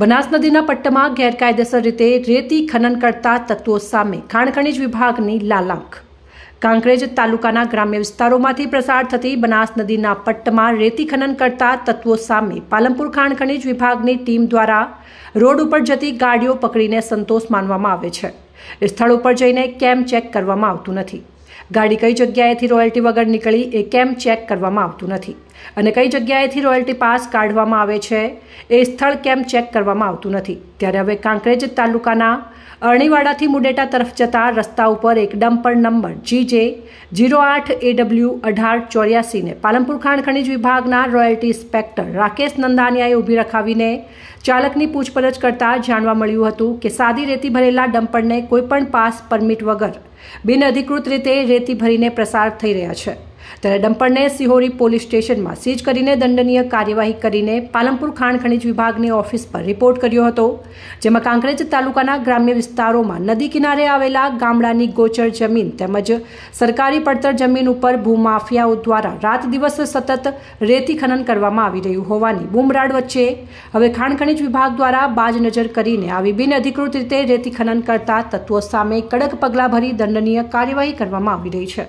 બનાસ નદીના પટ્ટમાં ગેરકાયદેસર રીતે રેતી ખનન કરતા તત્વો સામે ખાણખનીજ વિભાગની લાલાંક કાંકરેજ તાલુકાના ગ્રામ્ય વિસ્તારોમાંથી પ્રસાર થતી બનાસ નદીના પટ્ટમાં રેતી ખનન કરતા તત્વો સામે પાલનપુર ખાણ ખનીજ વિભાગની ટીમ દ્વારા રોડ ઉપર જતી ગાડીઓ પકડીને સંતોષ માનવામાં આવે છે સ્થળ ઉપર જઈને કેમ ચેક કરવામાં આવતું નથી ગાડી કઈ જગ્યાએથી રોયલ્ટી વગર નીકળી એ કેમ ચેક કરવામાં આવતું નથી અને કઈ જગ્યાએથી રોયલ્ટી પાસ કાઢવામાં આવે છે એ સ્થળ કેમ ચેક કરવામાં આવતું નથી ત્યારે હવે કાંકરેજ તાલુકાના અરણીવાડાથી મુડેટા તરફ જતા રસ્તા ઉપર એક ડમ્પર નંબર જી જે જીરો આઠ એ ડબલ્યુ અઢાર ચોર્યાસીને પાલનપુર ખાણ ખનિજ વિભાગના રોયલ્ટી ઇન્સ્પેક્ટર રાકેશ નંદાનિયાએ ઊભી રખાવીને ચાલકની પૂછપરછ કરતા જાણવા મળ્યું હતું કે સાદી રેતી ભરેલા ડમ્પરને કોઈપણ પાસ પરમિટ વગર બિનઅધિકૃત રીતે રેતી ભરીને પ્રસાર થઈ રહ્યા છે ત્યારે ડમ્પરને સિહોરી પોલીસ સ્ટેશનમાં સીજ કરીને દંડનીય કાર્યવાહી કરીને પાલનપુર ખાણ ખનીજ વિભાગની ઓફિસ પર રિપોર્ટ કર્યો હતો જેમાં કાંકરેજ તાલુકાના ગ્રામ્ય વિસ્તારોમાં નદી કિનારે આવેલા ગામડાની ગોચર જમીન તેમજ સરકારી પડતર જમીન ઉપર ભૂમાફિયાઓ દ્વારા રાત દિવસ સતત રેતી ખનન કરવામાં આવી રહ્યું હોવાની બુમરાડ વચ્ચે હવે ખાણ ખનીજ વિભાગ દ્વારા બાજ નજર કરીને આવી બિનઅધિકૃત રીતે રેતી ખનન કરતા તત્વો સામે કડક પગલાં ભરી દંડનીય કાર્યવાહી કરવામાં આવી રહી છે